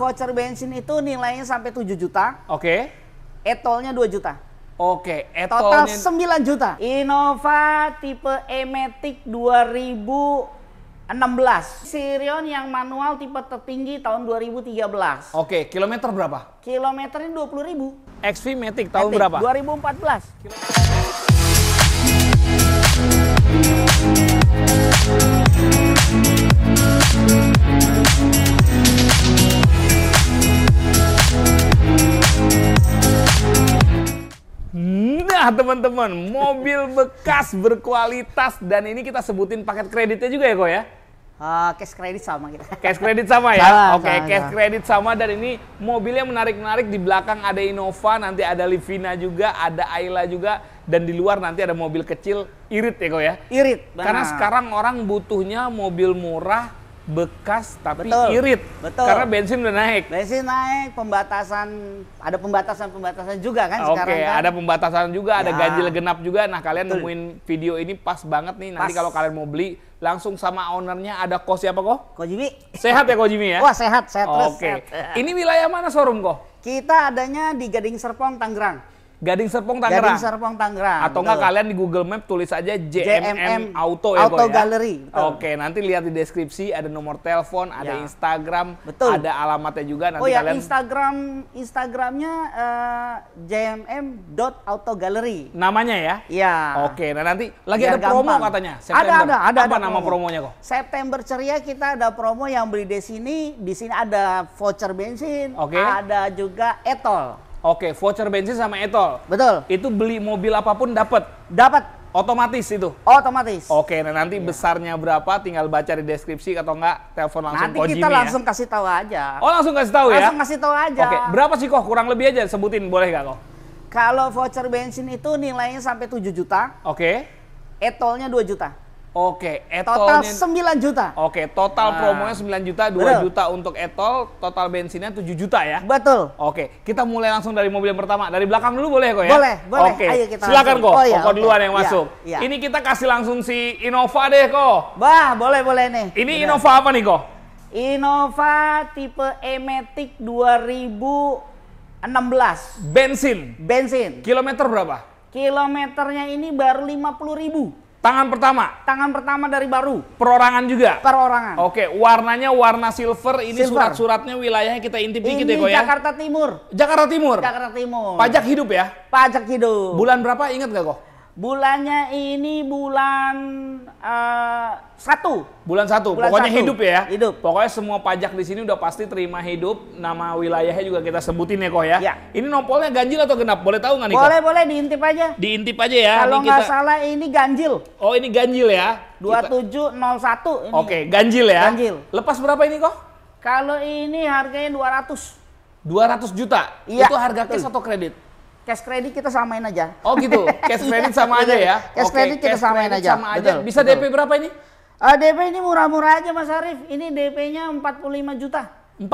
voucher bensin itu nilainya sampai 7 juta. Oke. Okay. Etolnya 2 juta. Oke, okay, etolnya... Total 9 juta. Innova tipe E-Matic 2000 16. Sirion yang manual tipe tertinggi tahun 2013. Oke, kilometer berapa? Kilometernya 20 ribu. XV Matic tahun Matic, berapa? 2014. Kilometer. Nah teman-teman, mobil bekas berkualitas dan ini kita sebutin paket kreditnya juga ya kok ya? Uh, cash kredit sama kita. Cash kredit sama ya? Oke, okay, cash kredit sama dan ini mobilnya menarik-menarik di belakang ada Innova, nanti ada Livina juga, ada Ayla juga dan di luar nanti ada mobil kecil Irit ya kok ya? Irit. Benar. Karena sekarang orang butuhnya mobil murah bekas tapi betul, irit betul. karena bensin udah naik bensin naik pembatasan ada pembatasan pembatasan juga kan oke okay, kan? ada pembatasan juga ya. ada ganjil genap juga nah kalian betul. nemuin video ini pas banget nih nanti kalau kalian mau beli langsung sama ownernya ada kos siapa kok Jimmy sehat ya Jimmy ya wah sehat sehat oke okay. Sehat. ini wilayah mana showroom kok kita adanya di Gading Serpong Tangerang Gading Serpong Tangerang. Gading Serpong Tangerang. Atau enggak kalian di Google Map tulis aja JMM, Auto ya Auto ya? Gallery. Ya. Oke, nanti lihat di deskripsi ada nomor telepon, ada ya. Instagram, betul. ada alamatnya juga nanti Oh ya, kalian... Instagram Instagramnya uh, Gallery. Namanya ya? Iya. Oke, nah nanti lagi Biar ada gampang. promo katanya September. Ada ada ada. Apa ada nama promo. promonya kok? September Ceria kita ada promo yang beli di sini, di sini ada voucher bensin, okay. ada juga etol. Oke, voucher bensin sama etol. Betul. Itu beli mobil apapun dapat. Dapat. Otomatis itu. Otomatis. Oke, nah nanti iya. besarnya berapa tinggal baca di deskripsi atau enggak telepon langsung Nanti Kojimi kita ya. langsung ya. kasih tahu aja. Oh, langsung kasih tahu langsung ya. Langsung kasih tahu aja. Oke, berapa sih kok kurang lebih aja sebutin boleh nggak kok? Kalau voucher bensin itu nilainya sampai 7 juta. Oke. Etolnya 2 juta. Oke, etolnya total 9 juta. Oke, total nah. promonya 9 juta, 2 Betul. juta untuk etol, total bensinnya 7 juta ya. Betul. Oke, kita mulai langsung dari mobil yang pertama. Dari belakang dulu boleh kok ya? Boleh, boleh. Oke. Ayo kita Silakan kok. Oh, iya, kok okay. duluan yang iya, masuk. Ya, ya. Ini kita kasih langsung si Innova deh kok. Wah, boleh boleh nih. Ini Benar. Innova apa nih kok? Innova tipe enam 2016. Bensin. Bensin. Kilometer berapa? Kilometernya ini baru 50 ribu. Tangan pertama. Tangan pertama dari baru. Perorangan juga. Perorangan. Oke, warnanya warna silver. Ini surat-suratnya wilayahnya kita intip dikit ya, Koya. Jakarta Timur. Jakarta Timur. Jakarta Timur. Pajak hidup ya? Pajak hidup. Bulan berapa ingat gak, kok? Bulannya ini bulan uh, satu. Bulan satu. Bulan Pokoknya satu. hidup ya. Hidup. Pokoknya semua pajak di sini udah pasti terima hidup. Nama wilayahnya juga kita sebutin ya kok ya. ya. Ini nopolnya ganjil atau genap? Boleh tahu nggak nih? Boleh boleh diintip aja. Diintip aja ya. Kalau nggak kita... salah ini ganjil. Oh ini ganjil ya. Dua tujuh nol satu. Oke ganjil ya. Ganjil. Lepas berapa ini kok? Kalau ini harganya dua ratus. Dua ratus juta? Iya. Itu harga cash atau kredit? cash credit kita samain aja. Oh gitu. Cash credit iya. sama aja ya. Cash okay, credit kita cash samain credit aja. Sama aja. Betul, Bisa DP berapa ini? Uh, eh, DP ini murah-murah aja Mas Arif. Ini DP-nya 45 juta. 45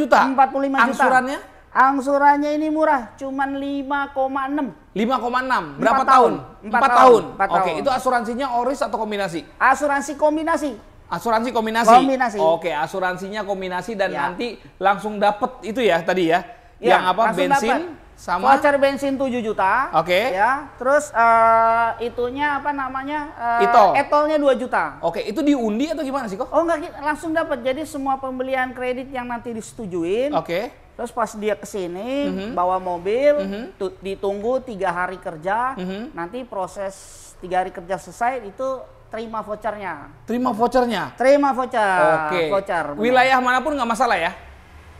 juta? 45 juta. Angsurannya? Angsurannya ini murah, cuman 5,6. 5,6. Berapa tahun? 4 tahun. 4 tahun. 4 tahun. Oke, okay, itu asuransinya ORIS atau kombinasi? Asuransi kombinasi. Asuransi kombinasi. Kombinasi. Oke, okay, asuransinya kombinasi dan ya. nanti langsung dapat itu ya tadi ya. ya yang apa? Bensin. Dapet sama voucher bensin 7 juta. Oke. Okay. Ya, terus uh, itunya apa namanya? Uh, Itol. Etolnya 2 juta. Oke, okay. itu diundi atau gimana sih kok? Oh enggak, langsung dapat. Jadi semua pembelian kredit yang nanti disetujuin. Oke. Okay. Terus pas dia kesini mm -hmm. bawa mobil, mm -hmm. ditunggu tiga hari kerja. Mm -hmm. Nanti proses tiga hari kerja selesai itu terima vouchernya. Terima vouchernya. Terima voucher. Oke. Okay. Voucher. Wilayah manapun nggak masalah ya?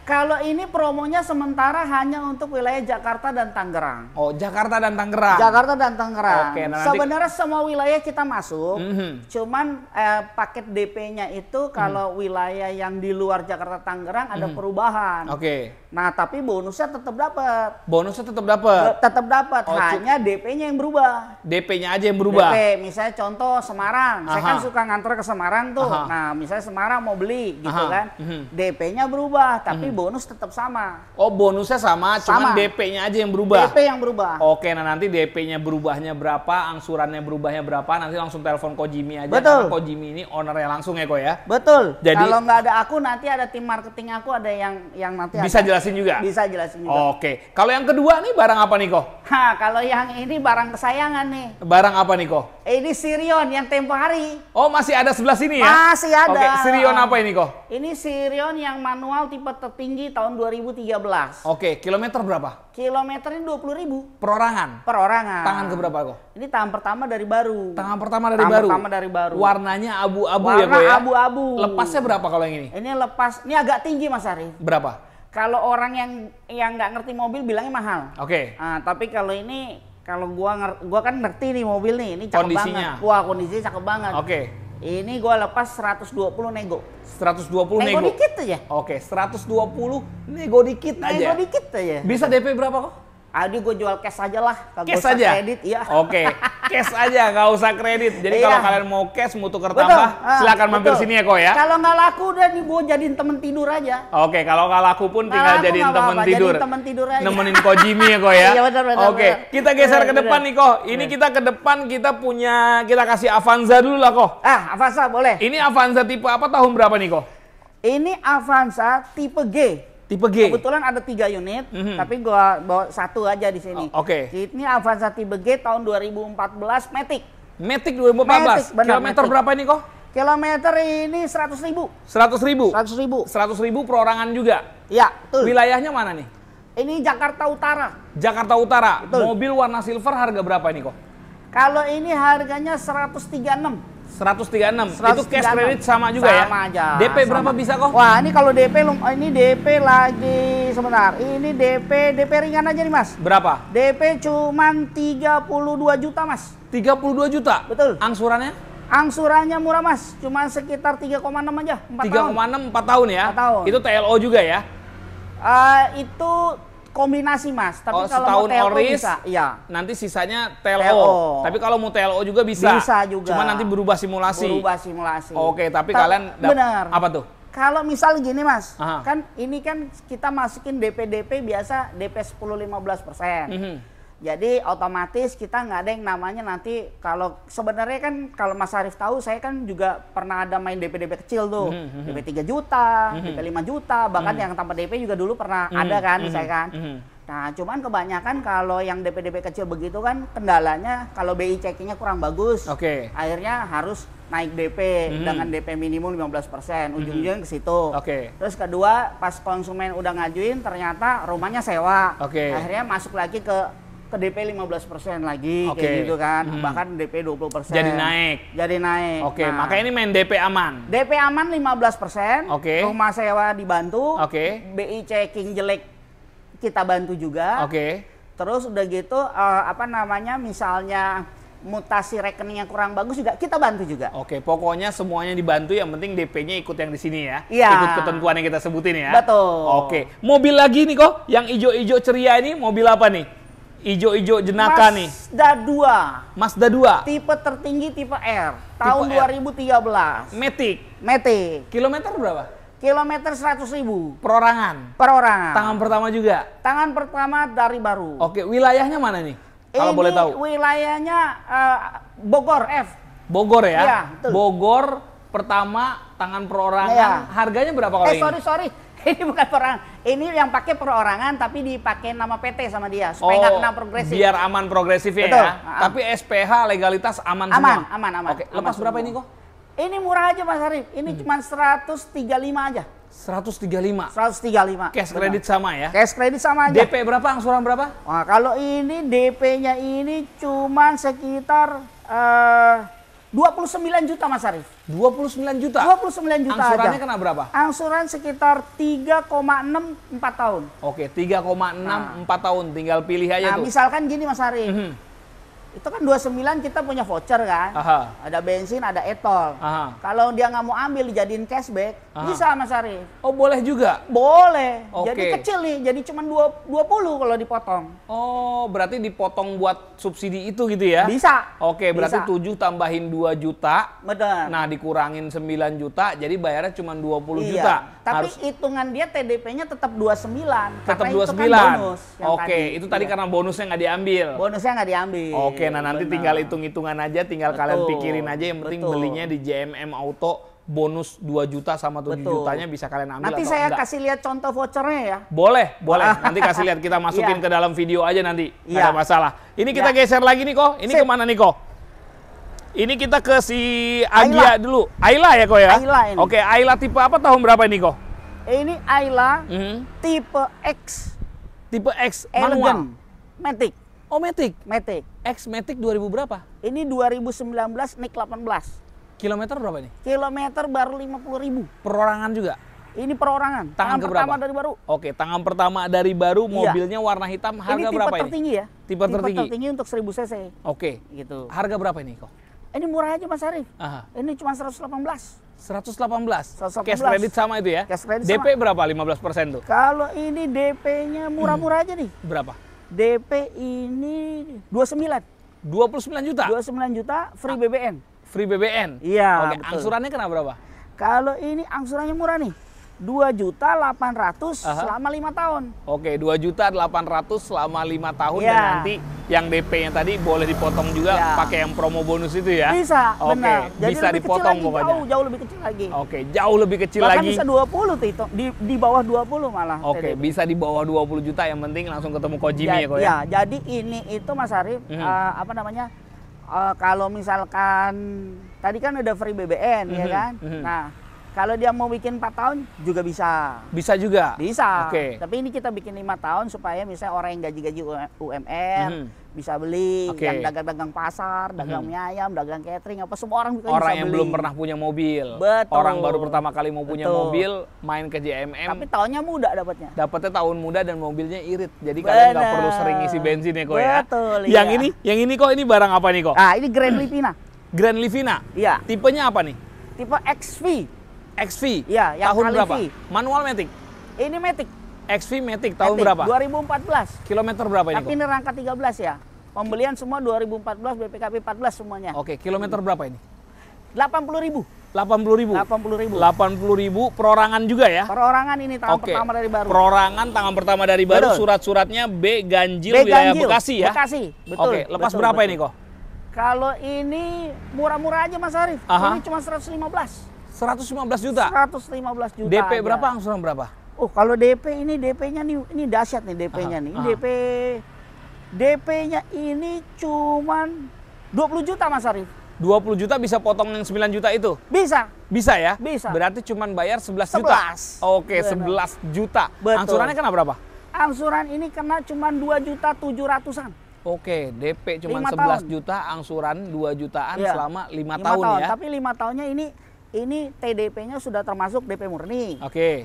Kalau ini promonya sementara hanya untuk wilayah Jakarta dan Tangerang. Oh, Jakarta dan Tangerang. Jakarta dan Tangerang. Oke, nah nanti... Sebenarnya semua wilayah kita masuk, mm -hmm. cuman eh, paket DP-nya itu kalau mm -hmm. wilayah yang di luar Jakarta Tangerang ada mm -hmm. perubahan. Oke. Okay. Nah, tapi bonusnya tetap dapat. Bonusnya tetap dapat. Tetap dapat, oh, hanya DP-nya yang berubah. DP-nya aja yang berubah. DP, misalnya contoh Semarang. Aha. Saya kan suka nganter ke Semarang tuh. Aha. Nah, misalnya Semarang mau beli gitu Aha. kan. Mm -hmm. DP-nya berubah, tapi mm -hmm. bonus tetap sama. Oh, bonusnya sama, cuma DP-nya aja yang berubah. DP yang berubah. Oke, nah nanti DP-nya berubahnya berapa, angsurannya berubahnya berapa, nanti langsung telepon kojimi aja Betul. karena Ko Jimmy ini ownernya langsung ya, Ko ya. Betul. Jadi kalau nggak ada aku nanti ada tim marketing aku ada yang yang nanti bisa jelas jelasin juga? Bisa jelasin juga. Oke. Kalau yang kedua nih barang apa nih kok? Ha, kalau yang ini barang kesayangan nih. Barang apa nih Ini Sirion yang tempo hari. Oh, masih ada sebelah sini ya? Masih ada. Oke, Sirion apa ini Niko? Ini Sirion yang manual tipe tertinggi tahun 2013. Oke, kilometer berapa? Kilometernya 20 ribu. Perorangan? Perorangan. Tangan ke berapa, kok? Ini tangan pertama dari baru. Tangan pertama dari tangan baru? pertama dari baru. Warnanya abu-abu ya kok ya? abu-abu. Lepasnya berapa kalau yang ini? Ini lepas, ini agak tinggi Mas Arif. Berapa? Kalau orang yang yang nggak ngerti mobil bilangnya mahal. Oke. Okay. Nah, tapi kalau ini kalau gua gua kan ngerti nih mobil nih, ini cakep Kondisinya. banget. Wah, kondisinya cakep banget. Oke. Okay. Ini gua lepas 120 nego. 120 nego. Nego dikit aja. Oke, 120 nego dikit nego aja. Nego dikit aja. Bisa DP berapa kok? Aduh gue jual cash aja lah, cash usah aja? kredit. Iya. Oke, okay. cash aja, gak usah kredit. Jadi iya. kalau kalian mau cash, mau tuker betul. tambah, ah, silakan mampir sini ya kok ya. Kalau gak laku udah nih gue jadiin temen tidur aja. Oke, okay. kalau gak laku pun tinggal laku, jadiin temen apa -apa. tidur. Jadiin temen tidur aja. Nemenin Jimmy ya kok ya. Iya Oke, okay. kita geser ke depan nih kok. Ini bener. kita ke depan kita punya kita kasih Avanza dulu lah kok. Ah, Avanza boleh. Ini Avanza tipe apa tahun berapa nih kok? Ini Avanza tipe G. Tipe G. Kebetulan ada tiga unit, mm -hmm. tapi gua bawa satu aja di sini. Oh, Oke. Okay. Ini Avanza tipe G tahun 2014 Matic. Matic 2014. Matic, benar, Kilometer Matic. berapa ini kok? Kilometer ini 100 ribu. 100 ribu? 100 ribu. 100 ribu perorangan juga? Iya, betul. Wilayahnya mana nih? Ini Jakarta Utara. Jakarta Utara. Betul. Mobil warna silver harga berapa ini kok? Kalau ini harganya 136. 136. 136. Itu cash credit sama juga sama ya? Sama aja. DP sama. berapa bisa kok? Wah, ini kalau DP oh, ini DP lagi sebentar. Ini DP DP ringan aja nih, Mas. Berapa? DP cuman 32 juta, Mas. 32 juta? Betul. Angsurannya? Angsurannya murah, Mas. Cuma sekitar 3,6 aja, 4 3, tahun. 3,6 4 tahun ya? 4 tahun. Itu TLO juga ya? Uh, itu kombinasi mas. Tapi oh, kalau setahun mau TLO oris, bisa. Iya. Nanti sisanya TLO. TLO. Tapi kalau mau TLO juga bisa. Bisa juga. Cuma nanti berubah simulasi. Berubah simulasi. Oke, tapi Ta kalian benar. Apa tuh? Kalau misal gini mas, Aha. kan ini kan kita masukin DP-DP biasa DP 10-15 persen. Mm -hmm jadi otomatis kita nggak ada yang namanya nanti kalau sebenarnya kan kalau Mas Arif tahu saya kan juga pernah ada main DP-DP kecil tuh. Mm -hmm. hmm DP 3 hmm. juta, mm -hmm. DP 5 juta, bahkan mm -hmm. yang tanpa DP juga dulu pernah mm -hmm. ada kan mm -hmm. saya kan. Mm -hmm. Nah, cuman kebanyakan kalau yang DP-DP kecil begitu kan kendalanya kalau BI checkingnya kurang bagus. Okay. Akhirnya harus naik DP mm-hmm. dengan DP minimum 15%, hmm. ujung-ujungnya ke situ. Oke. Okay. Terus kedua, pas konsumen udah ngajuin ternyata rumahnya sewa. Oke. Okay. Akhirnya masuk lagi ke ke DP 15% lagi okay. kayak gitu kan. Hmm. Bahkan DP 20%. Jadi naik. Jadi naik. Oke, okay. nah, makanya ini main DP aman. DP aman 15%. Oke. Okay. Rumah sewa dibantu. Oke. Okay. BI checking jelek kita bantu juga. Oke. Okay. Terus udah gitu uh, apa namanya misalnya mutasi rekening yang kurang bagus juga kita bantu juga. Oke, pokoknya semuanya dibantu yang penting DP-nya ikut yang di sini ya. Iya. Ikut ketentuan yang kita sebutin ya. Betul. Oke, mobil lagi nih kok yang ijo-ijo ceria ini mobil apa nih? Ijo-ijo jenaka Mazda nih. Mazda 2. Mazda 2. Tipe tertinggi tipe R. Tahun tipe 2013. R. Matic. Matic. Kilometer berapa? Kilometer 100 ribu. Perorangan? Perorangan. Tangan pertama juga? Tangan pertama dari baru. Oke, wilayahnya mana nih? Kalau boleh tahu. wilayahnya uh, Bogor F. Bogor ya? Iya, Bogor pertama tangan perorangan. Ya. Harganya berapa kalau eh, ini? Eh, sorry, sorry ini bukan perorangan. Ini yang pakai perorangan tapi dipakai nama PT sama dia supaya nggak oh, kena progresif. Biar aman progresif ya. Betul. Tapi SPH legalitas aman, aman semua. Aman, aman, Oke, aman. Lepas semua. berapa ini kok? Ini murah aja Mas Arif. Ini hmm. cuma 135 aja. 135. 135. Cash kredit sama ya? Cash kredit sama aja. DP berapa? Angsuran berapa? Wah, kalau ini DP-nya ini cuma sekitar eh uh, 29 juta Mas Arif. 29 juta? 29 juta Angsurannya aja. kena berapa? Angsuran sekitar 3,64 tahun. Oke, 3,64 nah. tahun. Tinggal pilih aja nah, tuh. misalkan gini Mas Arif. Mm -hmm itu kan 29 kita punya voucher kan. Aha. Ada bensin, ada etol. Kalau dia nggak mau ambil dijadiin cashback, Aha. bisa Mas ari Oh, boleh juga? Boleh. Okay. Jadi kecil nih, jadi cuma 20 kalau dipotong. Oh, berarti dipotong buat subsidi itu gitu ya? Bisa. Oke, okay, berarti bisa. 7 tambahin 2 juta. Betul. Nah, dikurangin 9 juta, jadi bayarnya cuma 20 iya. juta. Tapi Harus... hitungan dia TDP-nya tetap 29. Tetap 29. Kan Oke, okay. itu tadi iya. karena bonusnya nggak diambil. Bonusnya nggak diambil. Oke. Okay. Oke, nah nanti tinggal hitung-hitungan aja, tinggal Betul. kalian pikirin aja yang penting Betul. belinya di JMM Auto bonus 2 juta sama 7 Betul. jutanya bisa kalian ambil Nanti saya enggak. kasih lihat contoh vouchernya ya. Boleh, boleh. Ah. nanti kasih lihat kita masukin iya. ke dalam video aja nanti. Yeah. ada masalah. Ini kita iya. geser lagi nih kok. Ini kemana nih kok? Ini kita ke si Agia Ayla. dulu. Ayla ya kok ya? Ayla ini. Oke, Ayla tipe apa tahun berapa ini kok? Ini Ayla mm -hmm. tipe X. Tipe X manual. Matic. Oh, Matic. Matic. X Matic 2000 berapa? Ini 2019 nik 18. Kilometer berapa ini? Kilometer baru 50 ribu. Perorangan juga? Ini perorangan. Tangan, tangan pertama dari baru. Oke, tangan pertama dari baru, iya. mobilnya iya. warna hitam, harga ini tipe berapa tertinggi ini? ya. Tipe, tipe tertinggi. tertinggi untuk 1000 cc. Oke. Gitu. Harga berapa ini kok? Ini murah aja Mas Arif. Aha. Ini cuma 118. 118. 118. Cash credit sama itu ya? Cash credit DP sama. berapa 15% tuh? Kalau ini DP-nya murah-murah hmm. aja nih. Berapa? DP ini 29. 29 juta. 29 juta free BBN. Free BBN? Iya. Oke, betul. angsurannya kena berapa? Kalau ini angsurannya murah nih dua juta delapan ratus selama lima tahun. Oke, dua juta delapan ratus selama lima tahun ya. dan nanti yang DP-nya tadi boleh dipotong juga ya. pakai yang promo bonus itu ya? Bisa, Oke, benar. Jadi bisa lebih dipotong kecil lagi, Jauh, jauh lebih kecil lagi. Oke, jauh lebih kecil Bahkan lagi. bisa dua puluh, Tito, di, di bawah dua puluh malah. Oke, TDP. bisa di bawah dua puluh juta yang penting langsung ketemu kau Jimmy ya, Ko, ya. Ya, jadi ini itu Mas Arif -hmm. uh, apa namanya? Uh, kalau misalkan tadi kan ada free BBN -hmm. ya kan? -hmm. Nah, kalau dia mau bikin 4 tahun juga bisa. Bisa juga. Bisa. Oke. Okay. Tapi ini kita bikin lima tahun supaya misalnya orang yang gaji-gaji UMR mm -hmm. bisa beli, okay. yang dagang-dagang pasar, dagang mm -hmm. mie ayam, dagang catering, apa semua orang bisa beli. Orang yang belum pernah punya mobil. Betul. Orang baru pertama kali mau punya Betul. mobil, main ke JMM. Tapi tahunnya muda dapatnya. Dapatnya tahun muda dan mobilnya irit. Jadi Bener. kalian nggak perlu sering isi bensin ya kok ya. Betul. Iya. Yang ini, yang ini kok ini barang apa nih kok? Ah, ini Grand Livina. Grand Livina. Iya. Tipenya apa nih? Tipe XV. XV. Iya, yang tahun berapa? V. Manual Matic. Ini Matic. XV Matic tahun Matic, berapa? 2014. Kilometer berapa ini? Tapi ini rangka 13 ya. Pembelian semua 2014 BPKP 14 semuanya. Oke, kilometer berapa ini? 80 ribu. 80 ribu. 80 ribu. 80 ribu perorangan juga ya. Perorangan ini tangan Oke. pertama dari baru. Perorangan tangan pertama dari baru surat-suratnya B Ganjil B Ganjil. Bekasi ya. Bekasi. Betul. Oke, lepas betul, berapa betul. ini kok? Kalau ini murah-murah aja Mas Arif. Ini cuma 115. 115 juta. 115 juta. DP aja. berapa angsuran berapa? Oh, kalau DP ini DP-nya nih ini dahsyat nih DP-nya ah, nih. Ini ah. DP DP-nya ini cuman 20 juta Mas Arif. 20 juta bisa potong yang 9 juta itu? Bisa. Bisa ya? Bisa. Berarti cuman bayar 11, juta. 11. Oke, Benar. 11 juta. Betul. Angsurannya kena berapa? Angsuran ini kena cuman 2 juta 700-an. Oke, DP cuman 11 tahun. juta, angsuran 2 jutaan ya. selama 5, 5 tahun, tahun ya. Tapi 5 tahunnya ini ini TDP-nya sudah termasuk DP murni. Oke. Okay.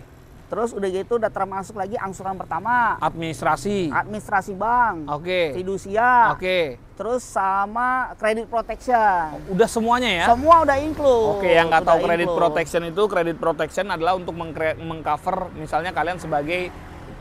Terus udah gitu udah termasuk lagi angsuran pertama. Administrasi. Administrasi bank. Oke. Okay. Fidusia. Oke. Okay. Terus sama kredit protection. Udah semuanya ya? Semua udah include. Oke, okay, yang nggak tahu kredit include. protection itu kredit protection adalah untuk mengcover misalnya kalian sebagai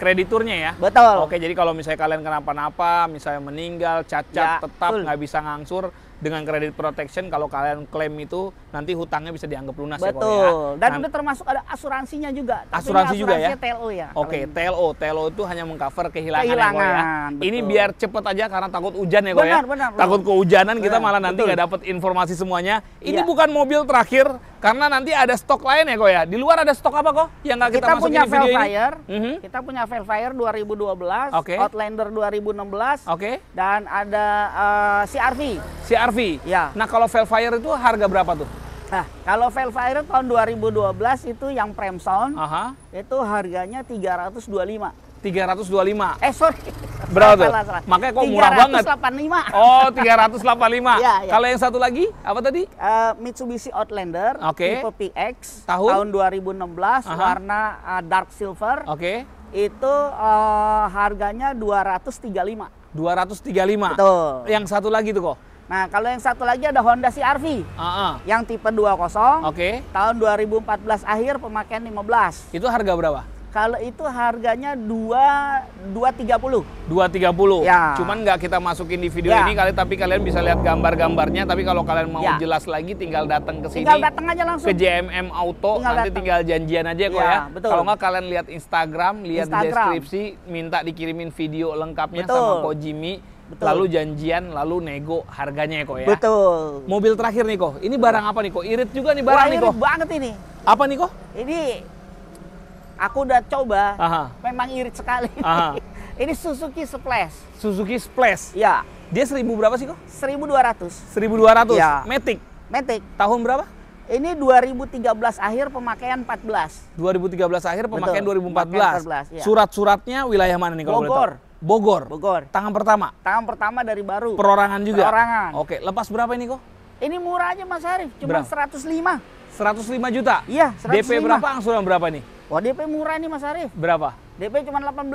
krediturnya ya. Betul. Oke, jadi kalau misalnya kalian kenapa-napa, misalnya meninggal, cacat, ya, tetap nggak bisa ngangsur, dengan kredit protection kalau kalian klaim itu nanti hutangnya bisa dianggap lunas ya, Betul. ya Betul. Dan nah, itu termasuk ada asuransinya juga. Asuransi, asuransi juga ya. TLO ya. Oke, okay, TLO. TLO itu hanya mengcover kehilangan, ya, ya. kehilangan ya, Betul. Ini biar cepet aja karena takut hujan ya, Ko benar, ya. Benar, Takut kehujanan kita malah nanti nggak dapat informasi semuanya. Ini ya. bukan mobil terakhir karena nanti ada stok lain ya kok ya. Di luar ada stok apa kok yang nggak kita, kita masukin punya di video Velfire, ini? Mm -hmm. Kita punya Velfire 2012, okay. Outlander 2016, okay. dan ada uh, eh, CRV. CRV. Ya. Nah kalau Velfire itu harga berapa tuh? Nah, kalau Velfire tahun 2012 itu yang Prem Sound, Aha. itu harganya 325. 325. Eh, sorry. Berapa tuh? Makanya kok murah banget. 385. Oh, 385. ya, ya. Kalau yang satu lagi, apa tadi? Uh, Mitsubishi Outlander okay. tipe PX tahun, tahun 2016 Aha. warna uh, dark silver. Oke. Okay. Itu uh, harganya 235. 235. Betul. Yang satu lagi tuh kok. Nah, kalau yang satu lagi ada Honda CR-V. Uh -uh. Yang tipe 20. Oke. Okay. Tahun 2014 akhir pemakaian 15. Itu harga berapa? Kalau itu harganya dua dua tiga puluh dua tiga puluh. Ya. Cuman nggak kita masukin di video ya. ini kali tapi kalian bisa lihat gambar-gambarnya tapi kalau kalian mau ya. jelas lagi tinggal datang ke sini. Tinggal datang aja langsung. Ke JMM Auto tinggal nanti dateng. tinggal janjian aja kok ya. ya. Kalau nggak kalian lihat Instagram, lihat Instagram. deskripsi, minta dikirimin video lengkapnya Betul. sama Ko Jimmy. Betul. Lalu janjian, lalu nego harganya ya kok ya. Betul. Mobil terakhir nih kok. Ini barang apa nih kok? Irit juga nih barang Wah, nih kok. Irit banget ini. Apa nih kok? Ini Aku udah coba, Aha. memang irit sekali. Aha. ini Suzuki Splash. Suzuki Splash? Ya. Dia seribu berapa sih kok? 1200. 1200? Ya. Matic? Matic. Tahun berapa? Ini 2013 akhir pemakaian 14. 2013 akhir pemakaian Betul, 2014. empat ya. Surat-suratnya wilayah mana nih kalau Bogor. boleh tahu? Bogor. Bogor. Tangan pertama. Tangan pertama dari baru. Perorangan juga. Perorangan. Oke, lepas berapa ini kok? Ini murah aja Mas Arif, cuma berapa? 105. 105 juta? Iya, 105. DP berapa angsuran berapa nih? Wah DP murah nih Mas Arif. Berapa? DP cuma 18.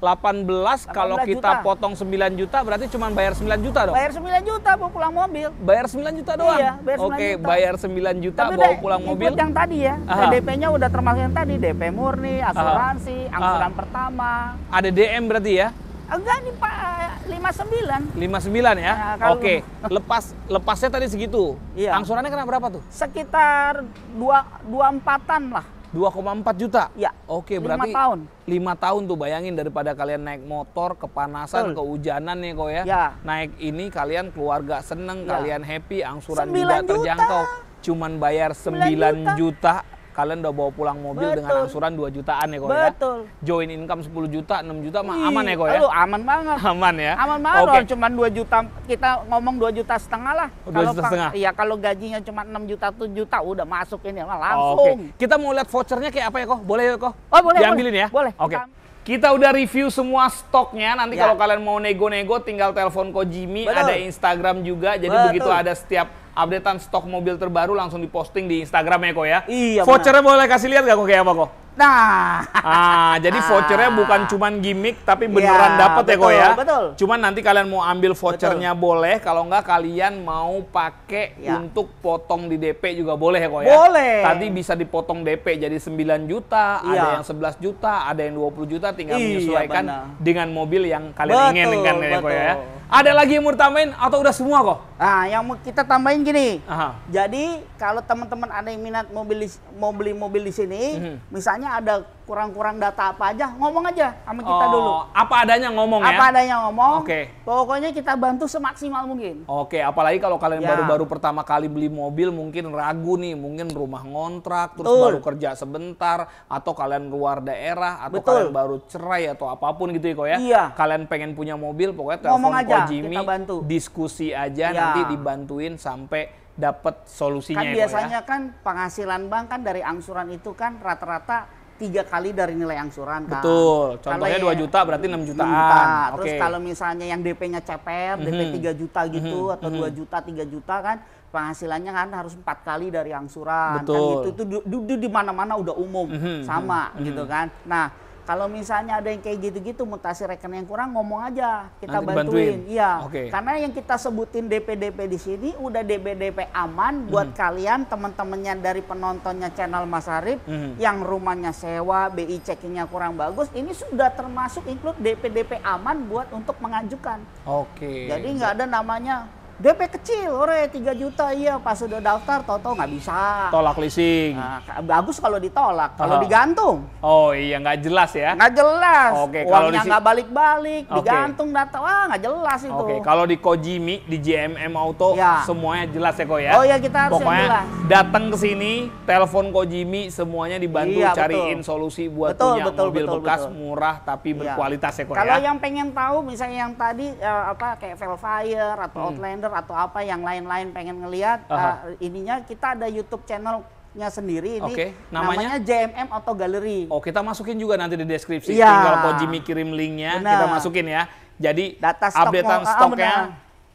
18, 18 kalau kita juta. potong 9 juta berarti cuma bayar 9 juta dong. Bayar 9 juta bawa pulang mobil. Bayar 9 juta doang. Iya, bayar 9 Oke, juta. bayar 9 juta Tapi bawa pulang mobil. yang tadi ya. Nah, DP-nya udah termasuk yang tadi, DP murni, asuransi, Aha. angsuran Aha. pertama. Ada DM berarti ya? Enggak nih Pak, 59. 59 ya. Nah, kalau... Oke, lepas lepasnya tadi segitu. Iya. Angsurannya kena berapa tuh? Sekitar 2 2 empatan lah. 2,4 juta. Ya. Oke, berarti 5 tahun. 5 tahun tuh bayangin daripada kalian naik motor kepanasan, Betul. kehujanan nih kok ya. ya. Naik ini kalian keluarga seneng, ya. kalian happy, angsuran juga terjangkau. Cuman bayar 9, 9 juta. juta kalian udah bawa pulang mobil Betul. dengan angsuran 2 jutaan ya kok ya. Betul. Join income 10 juta, 6 juta mah aman ya kok ya. Lu aman banget. Aman ya. Aman banget. Okay. Cuma 2 juta kita ngomong 2 juta setengah lah. 2 juta setengah. Iya, kalau gajinya cuma 6 juta 7 juta udah masuk ini mah langsung. Okay. Kita mau lihat vouchernya kayak apa ya kok? Boleh ya kok? Oh, boleh. Diambilin boleh. ya. Boleh. Oke. Okay. Kita udah review semua stoknya. Nanti ya. kalau kalian mau nego-nego, tinggal telepon Ko Jimmy. Betul. Ada Instagram juga. Jadi Betul. begitu ada setiap updatean stok mobil terbaru langsung diposting di Instagram ya kok ya. Iya. Vouchernya boleh kasih lihat gak kok kayak apa kok? Nah. Ah, jadi ah. vouchernya bukan cuma gimmick tapi beneran iya, ya, dapat ya kok ya. Betul. Cuman nanti kalian mau ambil vouchernya betul. boleh, kalau enggak kalian mau pakai ya. untuk potong di DP juga boleh ya kok ya. Boleh. Tadi bisa dipotong DP jadi 9 juta, ya. ada iya. yang 11 juta, ada yang 20 juta tinggal iya, menyesuaikan ya dengan mobil yang kalian betul, inginkan ya kok ya. Ada lagi yang mau ditambahin atau udah semua kok? Nah, yang kita tambahin gini. Aha. Jadi kalau teman-teman ada yang minat mobil mau beli mobil di sini, mm -hmm. misalnya ada kurang-kurang data apa aja, ngomong aja sama kita oh, dulu. Apa adanya ngomong ya? apa ya? adanya ngomong. Oke. Okay. Pokoknya kita bantu semaksimal mungkin. Oke, okay, apalagi kalau kalian ya. baru-baru ya. pertama kali beli mobil mungkin ragu nih, mungkin rumah ngontrak, terus Betul. baru kerja sebentar, atau kalian luar daerah, atau Betul. kalian baru cerai atau apapun gitu ya kok ya. Iya. Kalian pengen punya mobil, pokoknya telepon aja, Ko Jimmy, kita bantu. diskusi aja, ya. nanti dibantuin sampai dapat solusinya. Kan ya, ya. biasanya ya. kan penghasilan bank kan dari angsuran itu kan rata-rata tiga kali dari nilai angsuran kan. Betul. Contohnya ya, dua juta berarti enam jutaan. Juta. Terus okay. kalau misalnya yang DP-nya ceper, mm -hmm. DP tiga juta gitu mm -hmm. atau dua mhm. juta, tiga juta kan penghasilannya kan harus empat kali dari angsuran kan Betul. kan gitu. Itu di, di mana-mana udah umum mm -hmm. sama mm -hmm. gitu kan. Nah, kalau misalnya ada yang kayak gitu-gitu mutasi rekening yang kurang ngomong aja kita Nanti bantuin. Iya. Okay. Karena yang kita sebutin DP-DP di sini udah DP-DP aman buat hmm. kalian teman-temannya dari penontonnya channel Mas Arif mm. yang rumahnya sewa, BI checkingnya kurang bagus, ini sudah termasuk include DP-DP aman buat untuk mengajukan. Oke. Okay. Jadi nggak ada namanya DP kecil, ore 3 juta iya pas udah daftar toto nggak bisa. Tolak leasing. Nah, bagus kalau ditolak, kalau oh. digantung. Oh iya nggak jelas ya? Nggak jelas. Oke, okay, kalau di nggak balik-balik, okay. digantung data wah nggak jelas itu. Oke, okay, kalau di Kojimi di JMM Auto ya. semuanya jelas ya kok ya. Oh iya kita harus Pokoknya datang ke sini, telepon Kojimi semuanya dibantu iya, cariin betul. solusi buat betul, punya betul, mobil betul, bekas betul. murah tapi iya. berkualitas ya kok ya. Kalau yang pengen tahu misalnya yang tadi uh, apa kayak Velfire atau hmm. Outlander atau apa yang lain-lain pengen ngelihat uh eh, ininya kita ada YouTube channel nya sendiri ini okay. namanya? namanya JMM Auto Gallery. Oh, kita masukin juga nanti di deskripsi. Ya. Tinggal kalau Jimmy kirim linknya, kita masukin ya. Jadi Data updatean stoknya ah,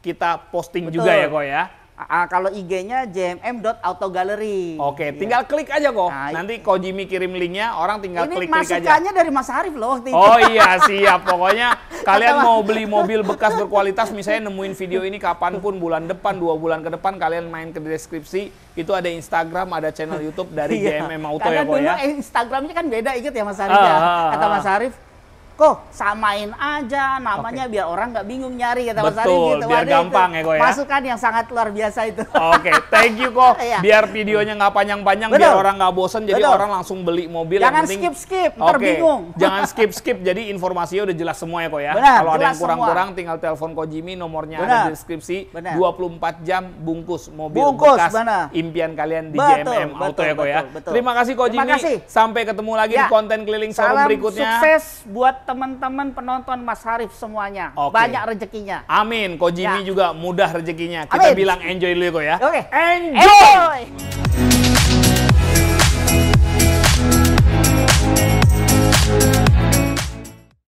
kita posting Betul. juga ya kok ya. Uh, kalau IG-nya jmm.autogallery. Oke, iya. tinggal yeah. klik aja kok. Nah, Nanti kok Jimmy kirim linknya, orang tinggal klik-klik aja. Ini masukannya dari Mas Arief loh waktu itu. Oh iya, siap. Pokoknya kalian mau beli mobil bekas berkualitas, misalnya nemuin video ini kapanpun, bulan depan, dua bulan ke depan, kalian main ke deskripsi. Itu ada Instagram, ada channel Youtube dari iya. JMM Auto Karena ya kok ya. Karena ya. dulu eh, Instagramnya kan beda, ikut ya Mas Arif. uh, ah, ya? Kata Mas Arief, kok samain aja namanya okay. biar orang nggak bingung nyari kata Mas Betul, gitu. biar Waduh, gampang ya, itu. ya kok ya. Masukan yang sangat luar biasa itu. Oke, okay, thank you kok. yeah. Biar videonya nggak panjang-panjang, biar orang nggak bosen, jadi Betul. orang langsung beli mobil. Jangan skip-skip, ntar okay. bingung. Jangan skip-skip, jadi informasinya udah jelas semua ya kok ya. Kalau ada yang kurang-kurang tinggal telepon kok Jimmy, nomornya Benar. ada di deskripsi. Benar. 24 jam bungkus mobil bungkus, bekas Benar. impian kalian di betul, JMM betul, Auto ya kok ya. Betul, Terima kasih kok Jimmy, sampai ketemu lagi ya. di konten keliling salam berikutnya. Salam sukses buat teman-teman penonton Mas Harif semuanya. Okay. Banyak rezekinya. Amin. Ko Jimmy ya. juga mudah rezekinya. Kita Amin. bilang enjoy dulu ya. Oke. Okay. Enjoy. enjoy.